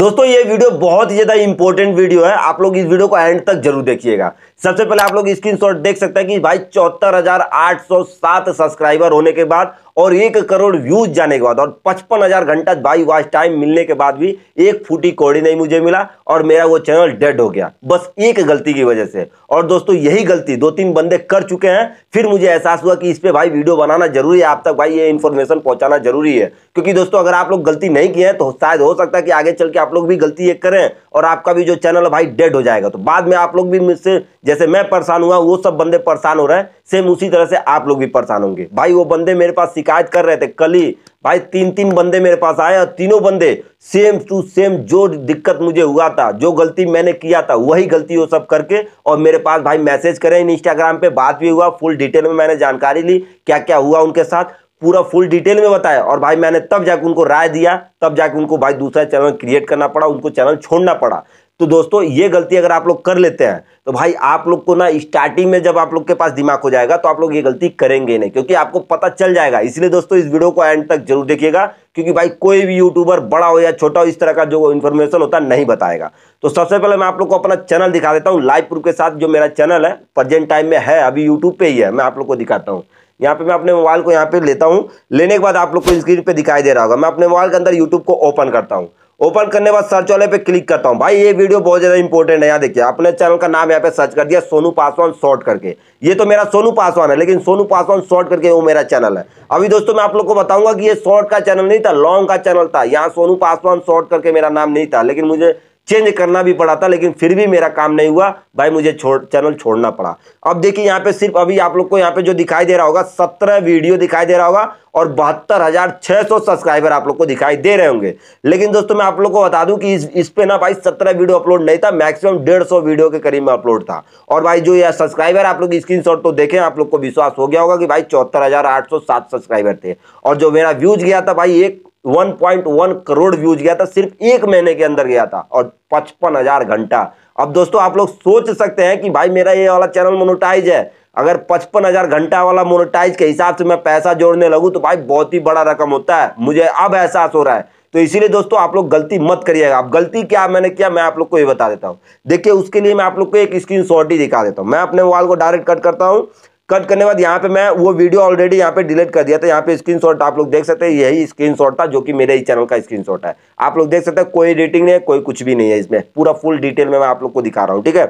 दोस्तों ये वीडियो बहुत ही ज़्यादा इंपॉर्टेंट वीडियो है आप लोग इस वीडियो को एंड तक जरूर देखिएगा सबसे पहले आप लोग स्क्रीनशॉट देख सकते हैं कि भाई चौहत्तर सब्सक्राइबर होने के बाद और एक करोड़ व्यूज जाने के बाद और पचपन हजार घंटा बाई वॉच टाइम मिलने के बाद भी एक फूटी कौड़ी नहीं मुझे मिला और मेरा वो चैनल डेड हो गया बस एक गलती की वजह से और दोस्तों यही गलती दो तीन बंदे कर चुके हैं फिर मुझे एहसास हुआ कि इस पर भाई वीडियो बनाना जरूरी है आप तक भाई ये इन्फॉर्मेशन पहुंचाना जरूरी है क्योंकि दोस्तों अगर आप लोग गलती नहीं किए हैं तो शायद हो सकता है कि आगे चल के आप लोग भी गलती ये करें और आपका भी जो चैनल भाई डेड हो जाएगा तो बाद में आप लोग भी मुझसे जैसे मैं परेशान हुआ वो सब बंदे परेशान हो रहे हैं सेम उसी तरह से आप लोग भी परेशान होंगे भाई वो बंदे मेरे पास शिकायत कर रहे थे कल ही भाई तीन तीन बंदे मेरे पास आए और तीनों बंदे सेम टू सेम जो दिक्कत मुझे हुआ था जो गलती मैंने किया था वही गलती वो सब करके और मेरे पास भाई मैसेज करें इंस्टाग्राम पे बात भी हुआ फुल डिटेल में मैंने जानकारी ली क्या क्या हुआ उनके साथ पूरा फुल डिटेल में बताया और भाई मैंने तब जाके उनको राय दिया तब जाके उनको भाई दूसरा चैनल क्रिएट करना पड़ा उनको चैनल छोड़ना पड़ा तो दोस्तों ये गलती अगर आप लोग कर लेते हैं तो भाई आप लोग को ना स्टार्टिंग में जब आप लोग के पास दिमाग हो जाएगा तो आप लोग ये गलती करेंगे नहीं क्योंकि आपको पता चल जाएगा इसलिए दोस्तों इस वीडियो को एंड तक जरूर देखिएगा क्योंकि भाई कोई भी यूट्यूबर बड़ा हो या छोटा हो इस तरह का जो इन्फॉर्मेशन होता नहीं बताएगा तो सबसे पहले मैं आप लोग को अपना चैनल दिखा देता हूँ लाइव प्रूफ के साथ जो मेरा चैनल है प्रजेंट टाइम में है अभी यूट्यूब पे ही है मैं आप लोग को दिखाता हूँ यहाँ पे मैं अपने मोबाइल को यहाँ पे लेता हूँ लेने के बाद आप लोग को स्क्रीन पे दिखाई दे रहा होगा मैं अपने मोबाइल के अंदर यूट्यूब को ओपन करता हूँ ओपन करने बाद सर्च वाले पे क्लिक करता हूँ भाई ये वीडियो बहुत ज़्यादा इंपॉर्टेंट है यहाँ देखिए अपने चैनल का नाम यहाँ पे सर्च कर दिया सोनू पासवान शॉर्ट करके ये तो मेरा सोनू पासवान है लेकिन सोनू पासवान शॉर्ट करके वो मेरा चैनल है अभी दोस्तों मैं आप लोग को बताऊंगा कि ये शॉर्ट का चैनल नहीं था लॉन्ग का चैनल था यहाँ सोनू पासवान शॉर्ट करके मेरा नाम नहीं था लेकिन मुझे चेंज करना भी पड़ा था लेकिन फिर भी मेरा काम नहीं हुआ भाई मुझे छोड़ चैनल छोड़ना पड़ा अब देखिए यहाँ पे सिर्फ अभी आप लोग को यहाँ पे जो दिखाई दे रहा होगा सत्रह वीडियो दिखाई दे रहा होगा और बहत्तर हजार छह सौ सब्सक्राइबर आप लोग को दिखाई दे रहे होंगे लेकिन दोस्तों मैं आप लोग को बता दूं कि इस इस पे ना भाई सत्रह वीडियो अपलोड नहीं था मैक्सिमम डेढ़ सौ वीडियो के करीब में अपलोड था और भाई जो यह सब्सक्राइबर आप लोग स्क्रीन शॉट तो देखें आप लोग को विश्वास हो गया होगा कि भाई चौहत्तर हजार आठ सौ सात सब्सक्राइबर थे और जो मेरा व्यूज गया था भाई एक 1.1 करोड़ व्यूज गया था सिर्फ एक महीने के अंदर गया था और पचपन हजार घंटा अब दोस्तों आप लोग सोच सकते हैं कि भाई मेरा ये वाला चैनल मोनोटाइज है अगर पचपन हजार घंटा वाला मोनोटाइज के हिसाब से मैं पैसा जोड़ने लगूँ तो भाई बहुत ही बड़ा रकम होता है मुझे अब एहसास हो रहा है तो इसीलिए दोस्तों आप लोग गलती मत करिएगा आप गलती क्या मैंने किया मैं आप लोग को ये बता देता हूँ देखिए उसके लिए मैं आप लोग को एक स्क्रीन ही दिखा देता हूँ मैं अपने मोबाइल को डायरेक्ट कट करता हूँ कट करने के बाद यहाँ पे मैं वो वीडियो ऑलरेडी यहाँ पे डिलीट कर दिया था यहाँ पे स्क्रीनशॉट आप लोग देख सकते हैं यही स्क्रीनशॉट था जो कि मेरे ही चैनल का स्क्रीनशॉट है आप लोग देख सकते हैं कोई रेटिंग नहीं है कोई कुछ भी नहीं है इसमें पूरा फुल डिटेल में मैं आप लोग को दिखा रहा हूँ ठीक है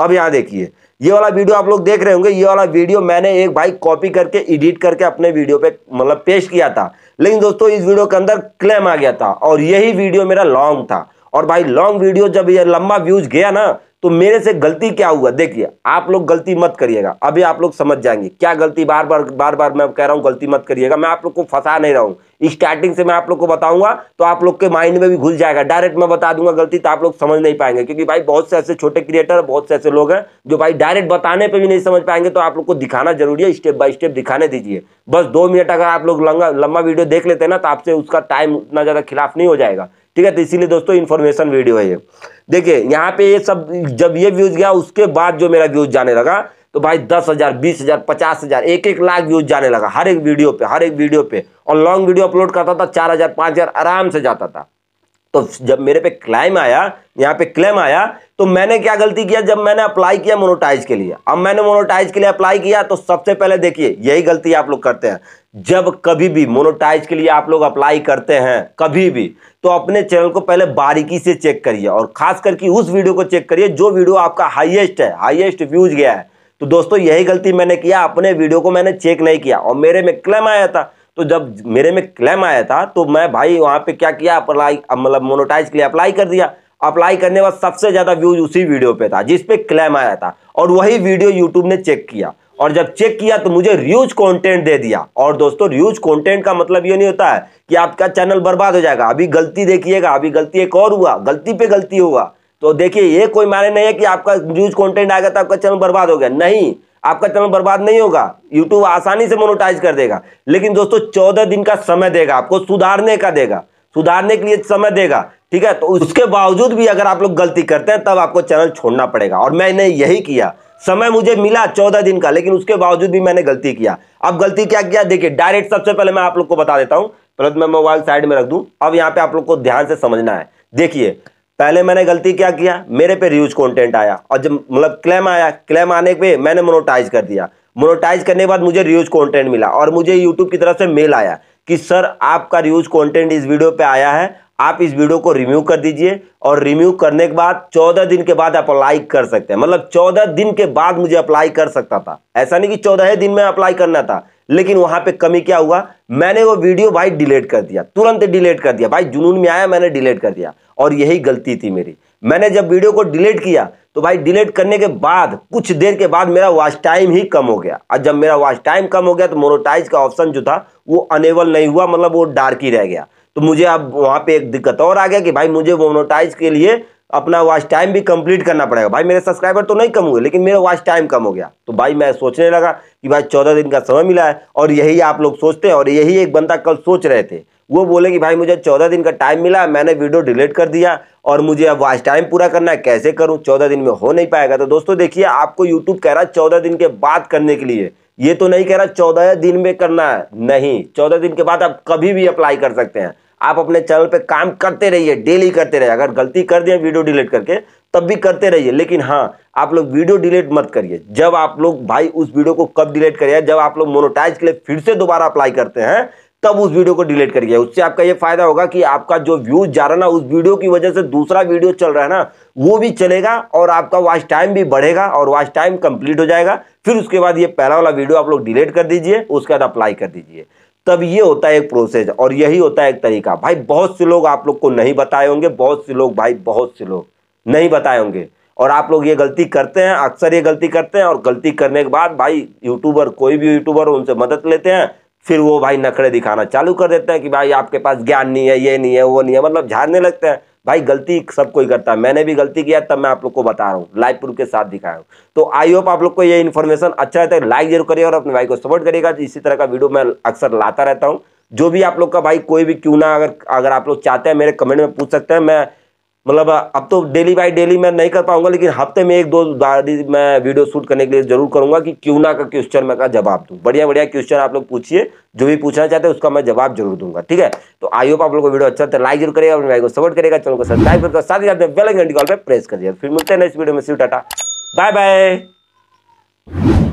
अब यहाँ देखिए ये वाला वीडियो आप लोग देख रहे होंगे ये वाला वीडियो मैंने एक भाई कॉपी करके एडिट करके अपने वीडियो पे मतलब पेश किया था लेकिन दोस्तों इस वीडियो के अंदर क्लेम आ गया था और यही वीडियो मेरा लॉन्ग था और भाई लॉन्ग वीडियो जब ये लंबा व्यूज गया ना तो मेरे से गलती क्या हुआ देखिए आप लोग गलती मत करिएगा अभी आप लोग समझ जाएंगे क्या गलती बार बार बार बार मैं कह रहा हूं गलती मत करिएगा मैं आप लोग को फंसा नहीं रहा हूं स्टार्टिंग से मैं आप लोग को बताऊंगा तो आप लोग के माइंड में भी घुस जाएगा डायरेक्ट मैं बता दूंगा गलती तो आप लोग समझ नहीं पाएंगे क्योंकि भाई बहुत से ऐसे छोटे क्रिएटर बहुत से ऐसे लोग हैं जो भाई डायरेक्ट बताने पर भी नहीं समझ पाएंगे तो आप लोग को दिखाना जरूरी है स्टेप बाय स्टेप दिखाने दीजिए बस दो मिनट अगर आप लोग लंबा वीडियो देख लेते ना तो आपसे उसका टाइम उतना ज़्यादा खिलाफ नहीं हो जाएगा ठीक है तो इसीलिए दोस्तों इन्फॉर्मेशन वीडियो है ये देखिए यहाँ पे ये सब जब ये व्यूज गया उसके बाद जो मेरा व्यूज जाने लगा तो भाई दस हजार बीस हजार पचास हजार एक एक लाख व्यूज जाने लगा हर एक वीडियो पे हर एक वीडियो पे और लॉन्ग वीडियो अपलोड करता था चार हजार पांच हजार आराम से जाता था तो जब मेरे पे क्लाइम आया यहाँ पे क्लेम आया तो मैंने क्या गलती किया जब मैंने अप्लाई किया मोनोटाइज के लिए अब मैंने मोनोटाइज के लिए अप्लाई किया तो सबसे पहले देखिए यही गलती आप लोग करते हैं जब कभी भी मोनोटाइज के लिए आप लोग अप्लाई करते हैं कभी भी तो अपने चैनल को पहले बारीकी से चेक करिए और खास करके उस वीडियो को चेक करिए जो वीडियो आपका हाइएस्ट है हाइएस्ट व्यूज गया है तो दोस्तों यही गलती मैंने किया अपने वीडियो को मैंने चेक नहीं किया और मेरे में क्लेम आया था तो जब मेरे में क्लेम आया था तो मैं भाई वहाँ पे क्या किया अप्लाई मतलब मोनोटाइज के लिए अप्लाई कर दिया अप्लाई करने बाद सबसे ज़्यादा व्यूज उसी वीडियो पे था जिस पे क्लेम आया था और वही वीडियो यूट्यूब ने चेक किया और जब चेक किया तो मुझे रियूज कंटेंट दे दिया और दोस्तों रियूज कंटेंट का मतलब ये नहीं होता है कि आपका चैनल बर्बाद हो जाएगा अभी गलती देखिएगा अभी गलती एक और हुआ गलती पे गलती होगा तो देखिए ये कोई मायने नहीं है कि आपका रियूज कंटेंट आ गया तो आपका चैनल बर्बाद हो गया नहीं आपका चैनल बर्बाद नहीं होगा यूट्यूब आसानी से मोनोटाइज कर देगा लेकिन दोस्तों चौदह दिन का समय देगा आपको सुधारने का देगा सुधारने के लिए समय देगा ठीक है तो उसके बावजूद भी अगर आप लोग गलती करते हैं तब आपको चैनल छोड़ना पड़ेगा और मैंने यही किया समय मुझे मिला चौदह दिन का लेकिन उसके बावजूद भी मैंने गलती किया अब गलती क्या किया देखिए डायरेक्ट सबसे पहले मैं आप लोग को बता देता हूं पहले मैं मोबाइल साइड में रख दूं अब यहां पे आप लोग को ध्यान से समझना है देखिए पहले मैंने गलती क्या किया मेरे पे रिव्यूज कंटेंट आया और जब मतलब क्लेम आया क्लेम आने पे मैंने मोनोटाइज कर दिया मोनोटाइज करने के बाद मुझे रिव्यूज कंटेंट मिला और मुझे यूट्यूब की तरफ से मेल आया कि सर आपका रिव्यूज कंटेंट इस वीडियो पे आया है आप इस वीडियो को रिव्यू कर दीजिए और रिव्यू करने के बाद चौदह दिन के बाद अप्लाई कर सकते हैं मतलब चौदह दिन के बाद मुझे अप्लाई कर सकता था ऐसा नहीं कि चौदह दिन में अप्लाई करना था लेकिन वहां पे कमी क्या हुआ मैंने वो वीडियो भाई डिलीट कर दिया तुरंत डिलीट कर दिया भाई जुनून में आया मैंने डिलीट कर दिया और यही गलती थी मेरी मैंने जब वीडियो को डिलीट किया तो भाई डिलीट करने के बाद कुछ देर के बाद मेरा वॉच टाइम ही कम हो गया और जब मेरा वॉच टाइम कम हो गया तो मोनोटाइज का ऑप्शन जो था वो अनेबल नहीं हुआ मतलब वो डार्क ही रह गया तो मुझे अब वहाँ पे एक दिक्कत और आ गया कि भाई मुझे मोनोटाइज के लिए अपना वॉच टाइम भी कंप्लीट करना पड़ेगा भाई मेरे सब्सक्राइबर तो नहीं कम हुए लेकिन मेरा वॉच टाइम कम हो गया तो भाई मैं सोचने लगा कि भाई चौदह दिन का समय मिला है और यही आप लोग सोचते हैं और यही एक बंदा कल सोच रहे थे वो बोले कि भाई मुझे चौदह दिन का टाइम मिला मैंने वीडियो डिलीट कर दिया और मुझे अब वॉच टाइम पूरा करना है कैसे करूँ चौदह दिन में हो नहीं पाएगा तो दोस्तों देखिए आपको यूट्यूब कह रहा है चौदह दिन के बाद करने के लिए ये तो नहीं कह रहा चौदह दिन में करना है नहीं चौदह दिन के बाद आप कभी भी अप्लाई कर सकते हैं आप अपने चैनल पे काम करते रहिए डेली करते रहिए अगर गलती कर दिया वीडियो डिलीट करके तब भी करते रहिए लेकिन हाँ आप लोग वीडियो डिलीट मत करिए जब आप लोग भाई उस वीडियो को कब डिलीट करिए जब आप लोग मोनोटाइज के लिए फिर से दोबारा अप्लाई करते हैं तब उस वीडियो को डिलीट करिए उससे आपका ये फायदा होगा कि आपका जो व्यूज जा रहा ना उस वीडियो की वजह से दूसरा वीडियो चल रहा है ना वो भी चलेगा और आपका वॉच टाइम भी बढ़ेगा और वॉच टाइम कंप्लीट हो जाएगा फिर उसके बाद ये पहला वाला वीडियो आप लोग डिलीट कर दीजिए उसके बाद अप्लाई कर दीजिए तब ये होता है एक प्रोसेस और यही होता है एक तरीका भाई बहुत से लोग आप लोग को नहीं बताए होंगे बहुत से लोग भाई बहुत से लोग नहीं बताए होंगे और आप लोग ये गलती करते हैं अक्सर ये गलती करते हैं और गलती करने के बाद भाई यूट्यूबर कोई भी यूट्यूबर उनसे मदद लेते हैं फिर वो भाई नखरे दिखाना चालू कर देते हैं कि भाई आपके पास ज्ञान नहीं है ये नहीं है वो नहीं है मतलब झाड़ने लगते हैं भाई गलती सब कोई करता है मैंने भी गलती किया तब मैं आप लोग को बता रहा हूँ लाइव प्रूफ के साथ दिखाया हूँ तो आई होप आप लोग को ये इन्फॉर्मेशन अच्छा रहता है लाइक जरूर करिएगा और अपने भाई को सपोर्ट करिएगा इसी तरह का वीडियो मैं अक्सर लाता रहता हूँ जो भी आप लोग का भाई कोई भी क्यों ना अगर अगर आप लोग चाहते हैं मेरे कमेंट में पूछ सकते हैं मैं मतलब अब तो डेली बाई डेली मैं नहीं कर पाऊंगा लेकिन हफ्ते में एक दो बार मैं वीडियो शूट करने के लिए जरूर करूंगा कि क्यों ना का क्वेश्चन मैं का जवाब दूँ बढ़िया बढ़िया क्वेश्चन आप लोग पूछिए जो भी पूछना चाहते हैं उसका मैं जवाब जरूर दूंगा ठीक है तो आई होप आप लोग को वीडियो अच्छा तो लाइक जरूर करेगा अपने भाई को सपोर्ट करेगा चैनल को सब्सक्राइब करके साथ ही साथ बेल आइकन कॉल पर प्रेस करिएगा फिर मिलते हैं नेक्स्ट वीडियो में सिर्फ टाटा बाय बाय